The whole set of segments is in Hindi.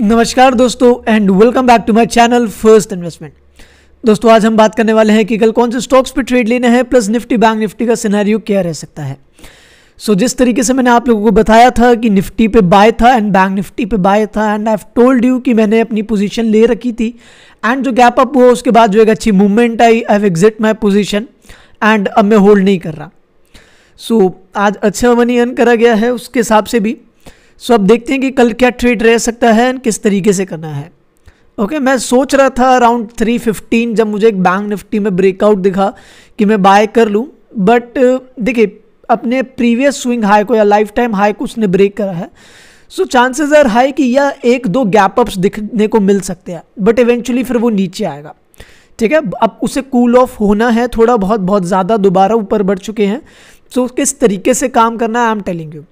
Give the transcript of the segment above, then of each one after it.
नमस्कार दोस्तों and welcome back to my channel first investment दोस्तों आज हम बात करने वाले हैं कि कल कौन से स्टॉक्स पे ट्रेड लेने हैं प्लस निफ्टी बैंक निफ्टी का सिनेरियो क्या रह सकता है सो so, जिस तरीके से मैंने आप लोगों को बताया था कि निफ्टी पे बाय था एंड बैंक निफ्टी पे बाय था एंड आई टोल्ड यू कि मैंने अपनी पोजीशन ले रखी थी एंड जो गैप अप हुआ उसके बाद जो एक अच्छी मूवमेंट आई I have exit my position and अब मैं होल्ड नहीं कर रहा सो so, आज अच्छा मनी अर्न करा गया है उसके हिसाब से भी सो अब देखते हैं कि कल क्या ट्रेड रह सकता है एंड किस तरीके से करना है ओके okay, मैं सोच रहा था अराउंड 315 जब मुझे एक बैंक निफ्टी में ब्रेकआउट दिखा कि मैं बाय कर लूँ बट देखिए अपने प्रीवियस स्विंग हाई को या लाइफ टाइम हाई को उसने ब्रेक करा है सो चांसेस आर हाई कि यह एक दो गैप अप्स दिखने को मिल सकते हैं बट इवेंचुअली फिर वो नीचे आएगा ठीक है अब उसे कूल ऑफ होना है थोड़ा बहुत बहुत ज़्यादा दोबारा ऊपर बढ़ चुके हैं सो so, किस तरीके से काम करना है I am telling you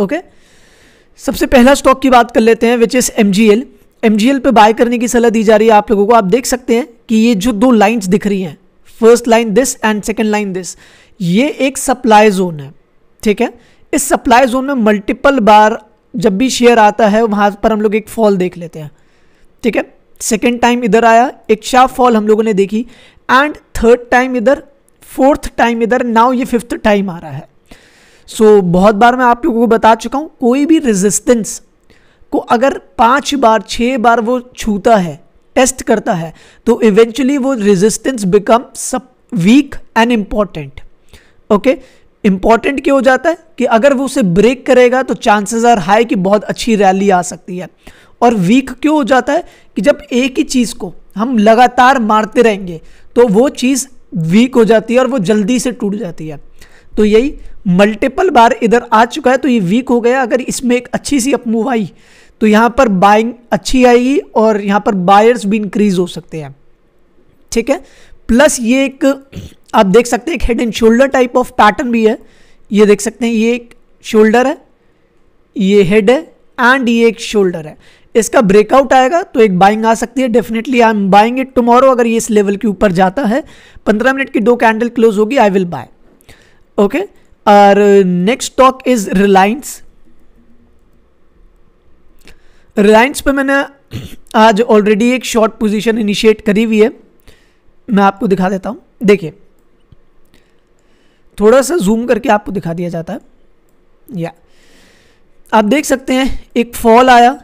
okay okay? सबसे पहला स्टॉक की बात कर लेते हैं which is M G L M G L पर बाय करने की सलाह दी जा रही है आप लोगों को आप देख सकते हैं कि ये जो दो लाइन्स दिख रही हैं first line this and second line this ये एक सप्लाई जोन है ठीक है इस सप्लाई जोन में मल्टीपल बार जब भी शेयर आता है वहाँ पर हम लोग एक फॉल देख लेते हैं ठीक है सेकेंड टाइम इधर आया एक शार्प फॉल हम लोगों ने देखी एंड थर्ड टाइम इधर फोर्थ टाइम इधर नाउ ये फिफ्थ टाइम आ रहा है सो so, बहुत बार मैं आप लोगों को बता चुका हूँ कोई भी रेजिस्टेंस को अगर पाँच बार छः बार वो छूता है टेस्ट करता है तो इवेंचुअली वो रेजिस्टेंस बिकम सब weak and important okay important क्यों हो जाता है कि अगर वो उसे ब्रेक करेगा तो चांसेस आर हाई कि बहुत अच्छी रैली आ सकती है और वीक क्यों हो जाता है कि जब एक ही चीज़ को हम लगातार मारते रहेंगे तो वो चीज़ वीक हो जाती है और वो जल्दी से टूट जाती है तो यही मल्टीपल बार इधर आ चुका है तो ये वीक हो गया अगर इसमें एक अच्छी सी अप मूव आई तो यहाँ पर बाइंग अच्छी आएगी और यहाँ पर बायर्स भी इंक्रीज हो सकते हैं ठीक है प्लस ये एक आप देख सकते हैं एक head and shoulder type of pattern भी है ये देख सकते हैं ये एक शोल्डर है ये हेड है एंड ये एक शोल्डर है इसका ब्रेकआउट आएगा तो एक बाइंग आ सकती है definitely I am buying it tomorrow अगर ये इस लेवल के ऊपर जाता है पंद्रह मिनट की दो कैंडल क्लोज होगी I will buy okay our uh, next stock is Reliance. Reliance पे मैंने आज ऑलरेडी एक शॉर्ट पोजीशन इनिशिएट करी हुई है मैं आपको दिखा देता हूं देखिए थोड़ा सा जूम करके आपको दिखा दिया जाता है या आप देख सकते हैं एक फॉल आया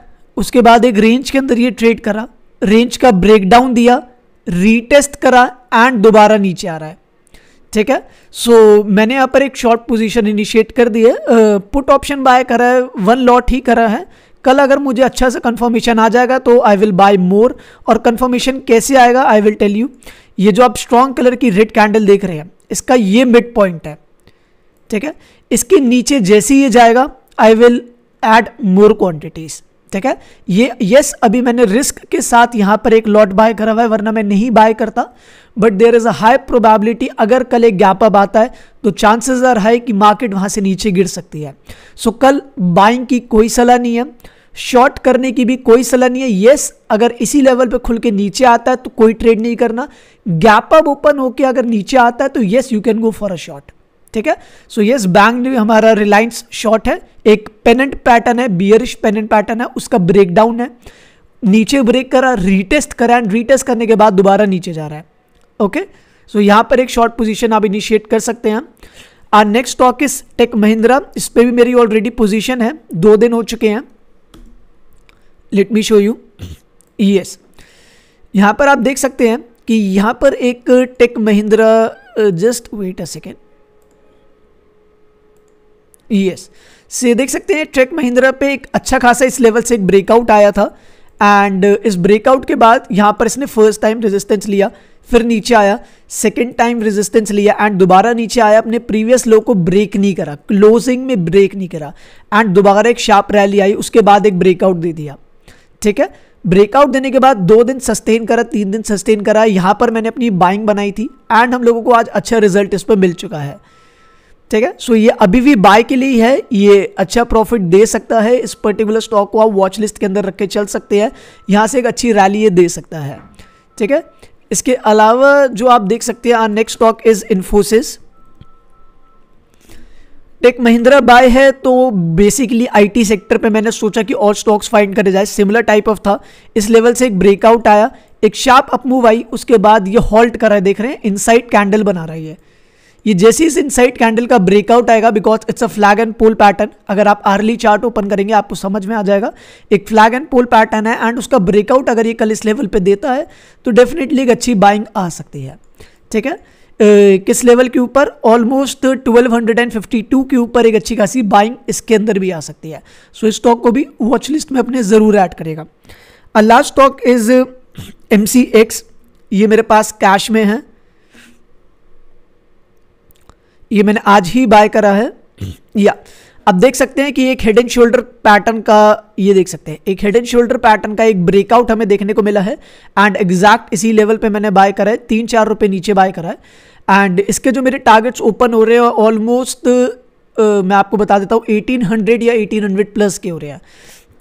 उसके बाद एक रेंज के अंदर ये ट्रेड करा रेंज का ब्रेकडाउन दिया रीटेस्ट करा एंड दोबारा नीचे आ रहा है ठीक है सो so, मैंने यहाँ पर एक शॉर्ट पोजीशन इनिशिएट कर दी है पुट ऑप्शन बाय करा है वन लॉट ही करा है कल अगर मुझे अच्छा सा कंफर्मेशन आ जाएगा तो आई विल बाय मोर और कंफर्मेशन कैसे आएगा आई विल टेल यू ये जो आप स्ट्रॉन्ग कलर की रेड कैंडल देख रहे हैं इसका ये मिड पॉइंट है ठीक है इसके नीचे जैसे ही ये जाएगा I will add more quantities ठीक है ये यस अभी मैंने रिस्क के साथ यहां पर एक लॉट बाय करा हुआ है वरना मैं नहीं बाय करता but there is a high probability अगर कल एक गैप अप आता है तो चांसेस आर हाई कि मार्केट वहां से नीचे गिर सकती है सो so, कल बाइंग की कोई सलाह नहीं है शॉर्ट करने की भी कोई सलाह नहीं है येस अगर इसी लेवल पे खुल के नीचे आता है तो कोई ट्रेड नहीं करना गैप अप ओपन होकर अगर नीचे आता है तो yes you can go for a short ठीक है सो यस बैंक भी हमारा रिलायंस शॉर्ट है एक पेनेंट पैटर्न है बियरिश पेनेंट पैटर्न है उसका ब्रेकडाउन है नीचे ब्रेक करा रीटेस्ट करा एंड रीटेस्ट करने के बाद दोबारा नीचे जा रहा है ओके सो यहाँ पर एक शॉर्ट पोजीशन आप इनिशिएट कर सकते हैं our next stock is Tech Mahindra इस पर भी मेरी ऑलरेडी पोजिशन है दो दिन हो चुके हैं let me show you yes यहाँ पर आप देख सकते हैं कि यहाँ पर एक Tech Mahindra just wait a second yes से देख सकते हैं ट्रेक महिंद्रा पे एक अच्छा खासा इस लेवल से एक ब्रेकआउट आया था एंड uh, इस ब्रेकआउट के बाद यहाँ पर इसने फर्स्ट टाइम रेजिस्टेंस लिया फिर नीचे आया सेकेंड टाइम रेजिस्टेंस लिया एंड दोबारा नीचे आया अपने प्रीवियस लो को ब्रेक नहीं करा क्लोजिंग में ब्रेक नहीं करा एंड दोबारा एक शार्प रैली आई उसके बाद एक ब्रेकआउट दे दिया ठीक है ब्रेकआउट देने के बाद दो दिन सस्टेन करा तीन दिन सस्टेन करा यहाँ पर मैंने अपनी बाइंग बनाई थी एंड हम लोगों को आज अच्छा रिजल्ट इस पर मिल चुका है ठीक है सो ये अभी भी बाय के लिए है ये अच्छा प्रॉफिट दे सकता है इस पर्टिकुलर स्टॉक को आप वॉच लिस्ट के अंदर रख के चल सकते हैं यहाँ से एक अच्छी रैली ये दे सकता है ठीक है इसके अलावा जो आप देख सकते हैं our next stock is Infosys Tech Mahindra buy है तो बेसिकली आईटी सेक्टर पे मैंने सोचा कि और स्टॉक्स फाइंड करे जाए सिमिलर टाइप ऑफ था इस लेवल से एक ब्रेकआउट आया एक शार्प अपमूव आई उसके बाद ये हॉल्ट कर रहा है देख रहे हैं इनसाइड कैंडल बना रही है ये जैसे इस इनसाइड कैंडल का ब्रेकआउट आएगा because it's a flag and pole pattern अगर आप अर्ली चार्ट ओपन करेंगे आपको समझ में आ जाएगा एक फ्लैग एंड पोल पैटर्न है एंड उसका ब्रेकआउट अगर ये कल इस लेवल पे देता है तो डेफिनेटली एक अच्छी बाइंग आ सकती है ठीक है ए, किस लेवल के ऊपर ऑलमोस्ट ट्वेल्व के ऊपर एक अच्छी खासी बाइंग इसके अंदर भी आ सकती है सो so, इस स्टॉक को भी वॉच लिस्ट में अपने ज़रूर ऐड करेगा लास्ट स्टॉक इज़ एम ये मेरे पास कैश में है ये मैंने आज ही बाय करा है या अब देख सकते हैं कि एक हेड एंड शोल्डर पैटर्न का ये देख सकते हैं एक हेड एंड शोल्डर पैटर्न का एक ब्रेकआउट हमें देखने को मिला है एंड एग्जैक्ट इसी लेवल पे मैंने बाय करा है तीन चार रुपये नीचे बाय करा है एंड इसके जो मेरे टारगेट्स ओपन हो रहे हैं ऑलमोस्ट मैं आपको बता देता हूँ 1800 या 1800 प्लस के हो रहे हैं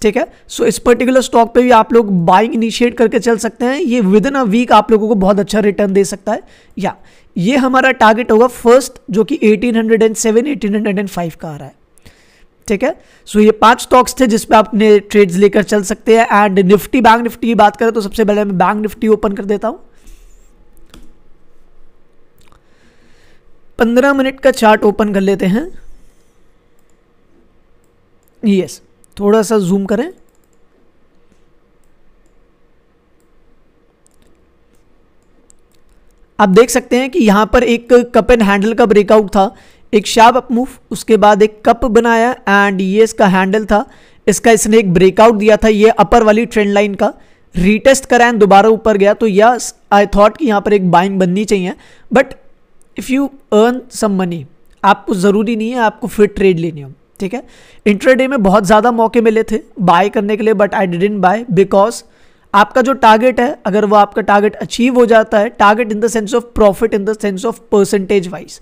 ठीक है सो so, इस पर्टिकुलर स्टॉक पे भी आप लोग बाइंग इनिशिएट करके चल सकते हैं ये विद इन अ वीक आप लोगों को बहुत अच्छा रिटर्न दे सकता है या ये हमारा टारगेट होगा फर्स्ट जो कि 1807 1805 का आ रहा है ठीक है सो so, ये पांच स्टॉक्स थे जिसपे आपने ट्रेड्स लेकर चल सकते हैं एंड निफ्टी बैंक निफ्टी की बात करें तो सबसे पहले मैं बैंक निफ्टी ओपन कर देता हूं पंद्रह मिनट का चार्ट ओपन कर लेते हैं यस yes, थोड़ा सा जूम करें आप देख सकते हैं कि यहाँ पर एक कप एंड हैंडल का ब्रेकआउट था एक शार्प अप मूव उसके बाद एक कप बनाया एंड ये इसका हैंडल था इसका इसने एक ब्रेकआउट दिया था ये अपर वाली ट्रेंड लाइन का रीटेस्ट कराएं दोबारा ऊपर गया तो या आई थॉट कि यहाँ पर एक बाइंग बननी चाहिए but if you earn some money आपको ज़रूरी नहीं है आपको फिर ट्रेड लेनी हो ठीक है इंटरडे में बहुत ज़्यादा मौके मिले थे बाय करने के लिए but I didn't buy because आपका जो टारगेट है अगर वो आपका टारगेट अचीव हो जाता है target in the sense of profit in the sense of percentage wise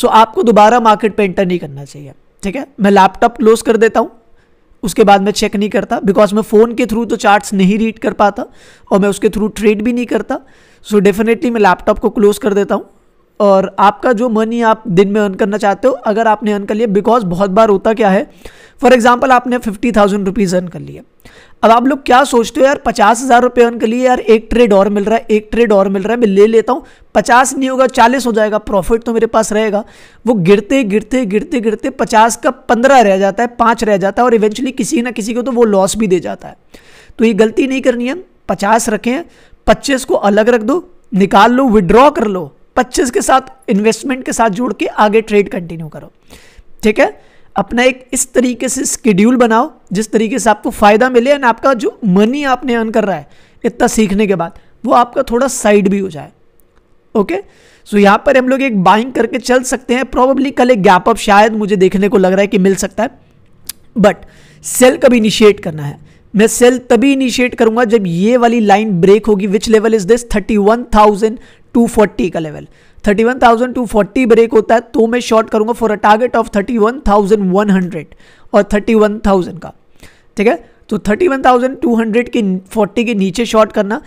so आपको दोबारा मार्केट पे एंटर नहीं करना चाहिए ठीक है मैं लैपटॉप क्लोज कर देता हूँ उसके बाद मैं चेक नहीं करता बिकॉज मैं फ़ोन के थ्रू तो चार्ट्स नहीं रीड कर पाता और मैं उसके थ्रू ट्रेड भी नहीं करता सो so डेफिनेटली मैं लैपटॉप को क्लोज कर देता हूँ और आपका जो मनी आप दिन में अर्न करना चाहते हो अगर आपने अर्न कर लिया बिकॉज बहुत बार होता क्या है फॉर एग्जाम्पल आपने फिफ्टी थाउजेंड रुपीज़ अर्न कर लिया अब आप लोग क्या सोचते हो यार पचास हज़ार रुपये अर्न कर लिए यार एक ट्रेड और मिल रहा है एक ट्रेड और मिल रहा है मैं ले लेता हूँ पचास नहीं होगा चालीस हो जाएगा प्रॉफिट तो मेरे पास रहेगा वो गिरते गिरते गिरते गिरते पचास का पंद्रह रह जाता है पाँच रह जाता है और इवेंचुअली किसी ना किसी को तो वो लॉस भी दे जाता है तो ये गलती नहीं करनी है पचास रखें पच्चीस को अलग रख दो निकाल लो विड्रॉ कर लो पच्चीस के साथ इन्वेस्टमेंट के साथ जोड़ के आगे ट्रेड कंटिन्यू करो ठीक है अपना एक इस तरीके से स्केड्यूल बनाओ जिस तरीके से आपको फ़ायदा मिले एंड आपका जो मनी आपने अर्न कर रहा है इतना सीखने के बाद वो आपका थोड़ा साइड भी हो जाए ओके सो यहाँ पर हम लोग एक बाइंग करके चल सकते हैं प्रॉबेबली कल एक गैप अप शायद मुझे देखने को लग रहा है कि मिल सकता है बट सेल कब इनिशिएट करना है मैं सेल तभी इनिशिएट करूंगा जब ये वाली लाइन ब्रेक होगी which level is this thirty one thousand 240 का लेवल 31,240 ब्रेक होता है तो मैं शॉर्ट करूंगा फॉर अ टारगेट ऑफ 31,100 और 31,000 का ठीक है तो 31,200 के 40 के नीचे शॉर्ट करना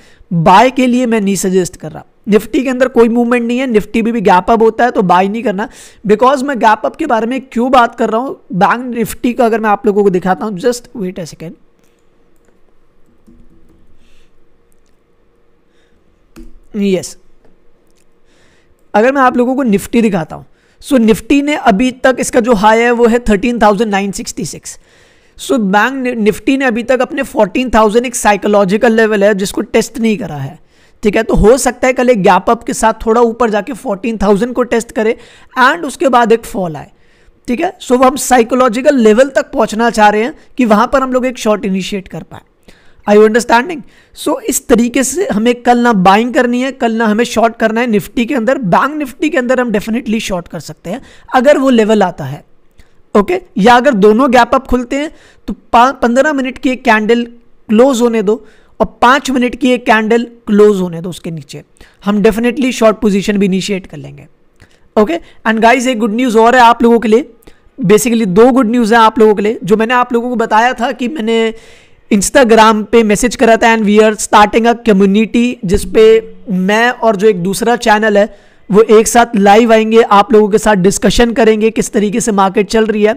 बाय के लिए मैं नहीं सजेस्ट कर रहा निफ्टी के अंदर कोई मूवमेंट नहीं है निफ्टी भी, भी गैप अप होता है तो बाय नहीं करना बिकॉज मैं गैप अप के बारे में क्यों बात कर रहा हूँ बैंक निफ्टी का अगर मैं आप लोगों को दिखाता हूँ just wait a second yes अगर मैं आप लोगों को निफ्टी दिखाता हूँ सो so, निफ्टी ने अभी तक इसका जो हाई है वो है thirteen thousand nine sixty six so bank Nifty ने अभी तक अपने फोर्टीन थाउजेंड एक साइकोलॉजिकल लेवल है जिसको टेस्ट नहीं करा है ठीक है तो हो सकता है कल एक गैप अप के साथ थोड़ा ऊपर जाके फोर्टीन थाउजेंड को टेस्ट करे एंड उसके बाद एक फॉल आए ठीक है सो so, हम साइकोलॉजिकल लेवल तक पहुंचना चाह रहे हैं कि वहां पर हम लोग एक शॉर्ट इनिशिएट कर पाए आई अंडरस्टैंडिंग सो इस तरीके से हमें कल ना बाइंग करनी है कल ना हमें शॉर्ट करना है निफ्टी के अंदर बैंक निफ्टी के अंदर हम डेफिनेटली शॉर्ट कर सकते हैं अगर वो लेवल आता है ओके okay? या अगर दोनों गैप अप खुलते हैं तो पंद्रह मिनट की एक कैंडल क्लोज होने दो और पांच मिनट की एक कैंडल क्लोज होने दो उसके नीचे हम डेफिनेटली शॉर्ट पोजिशन भी इनिशिएट कर लेंगे ओके एंड गाइज एक गुड न्यूज़ और है आप लोगों के लिए बेसिकली दो गुड न्यूज़ है आप लोगों के लिए जो मैंने आप लोगों को बताया था कि मैंने इंस्टाग्राम पे मैसेज करा था and we are starting a community जिसपे मैं और जो एक दूसरा चैनल है वो एक साथ लाइव आएंगे आप लोगों के साथ डिस्कशन करेंगे किस तरीके से मार्केट चल रही है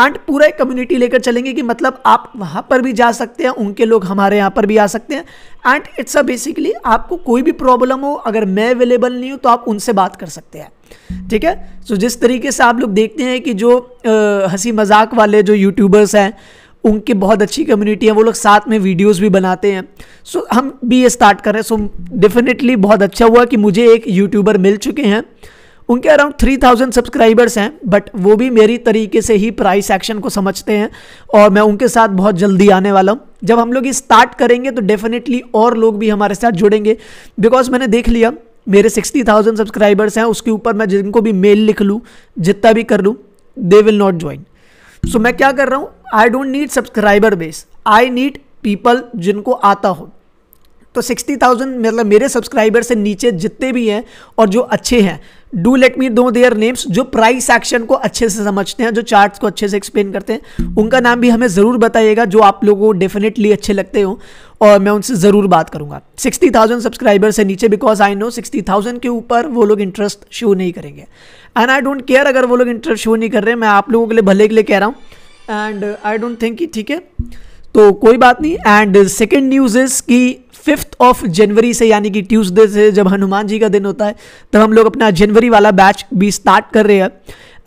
एंड पूरा एक कम्युनिटी लेकर चलेंगे कि मतलब आप वहाँ पर भी जा सकते हैं उनके लोग हमारे यहाँ पर भी आ सकते हैं एंड इट्स अ बेसिकली आपको कोई भी प्रॉब्लम हो अगर मैं अवेलेबल नहीं हूँ तो आप उनसे बात कर सकते हैं ठीक है सो so, जिस तरीके से आप लोग देखते हैं कि जो हंसी मजाक वाले जो यूट्यूबर्स हैं उनकी बहुत अच्छी कम्युनिटी है वो लोग साथ में वीडियोस भी बनाते हैं सो so, हम भी ये स्टार्ट कर रहे हैं सो so, डेफिनेटली बहुत अच्छा हुआ कि मुझे एक यूट्यूबर मिल चुके हैं उनके अराउंड थ्री थाउजेंड सब्सक्राइबर्स हैं बट वो भी मेरी तरीके से ही प्राइस एक्शन को समझते हैं और मैं उनके साथ बहुत जल्दी आने वाला हूँ जब हम लोग ये स्टार्ट करेंगे तो डेफिनेटली और लोग भी हमारे साथ जुड़ेंगे बिकॉज मैंने देख लिया मेरे सिक्सटी थाउजेंड सब्सक्राइबर्स हैं उसके ऊपर मैं जिनको भी मेल लिख लूँ जितना भी कर लूँ they will not join so मैं क्या कर रहा हूँ I don't need subscriber base I need people जिनको आता हो तो सिक्सटी थाउजेंड मतलब मेरे सब्सक्राइबर से नीचे जितने भी हैं और जो अच्छे हैं डू लेट मी दो देयर नेम्स जो प्राइस एक्शन को अच्छे से समझते हैं जो चार्ट्स को अच्छे से एक्सप्लेन करते हैं उनका नाम भी हमें ज़रूर बताइएगा जो आप लोगों को डेफिनेटली अच्छे लगते हो और मैं उनसे ज़रूर बात करूंगा थाउजेंड सब्सक्राइबर से नीचे because I know sixty thousand के ऊपर वो लोग इंटरेस्ट शो नहीं करेंगे एंड आई डोंट केयर अगर वो लोग इंटरेस्ट शो नहीं कर रहे मैं आप लोगों के लिए भले के लिए कह रहा हूँ एंड आई डोंट थिंक कि ठीक है तो कोई बात नहीं एंड सेकेंड न्यूज़ इज़ कि फिफ्थ ऑफ जनवरी से यानी कि ट्यूसडे से जब हनुमान जी का दिन होता है तब तो हम लोग अपना जनवरी वाला बैच भी स्टार्ट कर रहे हैं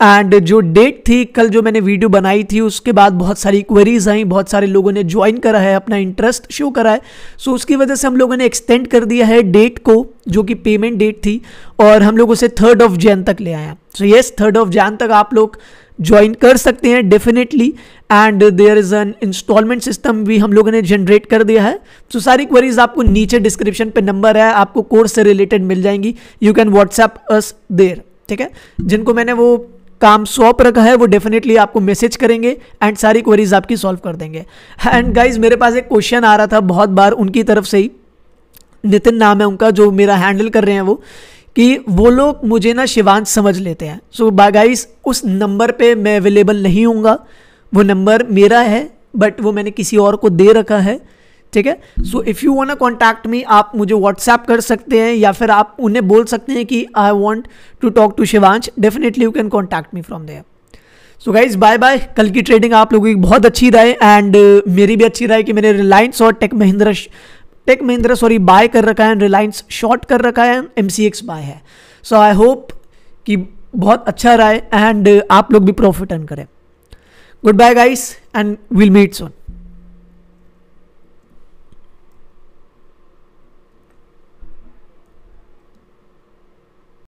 एंड जो डेट थी कल जो मैंने वीडियो बनाई थी उसके बाद बहुत सारी क्वेरीज आई बहुत सारे लोगों ने ज्वाइन करा है अपना इंटरेस्ट शो करा है सो so उसकी वजह से हम लोगों ने एक्सटेंड कर दिया है डेट को जो कि पेमेंट डेट थी और हम लोग उसे थर्ड ऑफ जैन तक ले आया so yes third of Jan तक आप लोग ज्वाइन कर सकते हैं definitely and there is an installment system भी हम लोगों ने जनरेट कर दिया है तो so, सारी क्वेरीज आपको नीचे डिस्क्रिप्शन पे नंबर है आपको कोर्स से रिलेटेड मिल जाएंगी you can WhatsApp us there ठीक है जिनको मैंने वो काम सौंप रखा है वो डेफिनेटली आपको मैसेज करेंगे एंड सारी क्वेरीज आपकी सॉल्व कर देंगे एंड गाइज मेरे पास एक क्वेश्चन आ रहा था बहुत बार उनकी तरफ से ही नितिन नाम है उनका जो मेरा हैंडल कर रहे हैं वो कि वो लोग मुझे ना शिवांश समझ लेते हैं सो so, बागाइस उस नंबर पे मैं अवेलेबल नहीं हूँ वो नंबर मेरा है बट वो मैंने किसी और को दे रखा है ठीक है so if you uh contact me आप मुझे व्हाट्सएप कर सकते हैं या फिर आप उन्हें बोल सकते हैं कि I want to talk to Shivansh definitely you can contact me from there so guys bye bye कल की ट्रेडिंग आप लोगों की बहुत अच्छी रहे एंड uh, मेरी भी अच्छी रहे कि मैंने रिलायंस और टेक महिंद्रा टेक महिंद्रा सॉरी बाय कर रखा है रिलायंस शॉर्ट कर रखा है एम सी एक्स बाय है सो आई होप कि बहुत अच्छा रहा है एंड uh, आप लोग भी प्रॉफिट अर्न करें good bye guys and will meet Son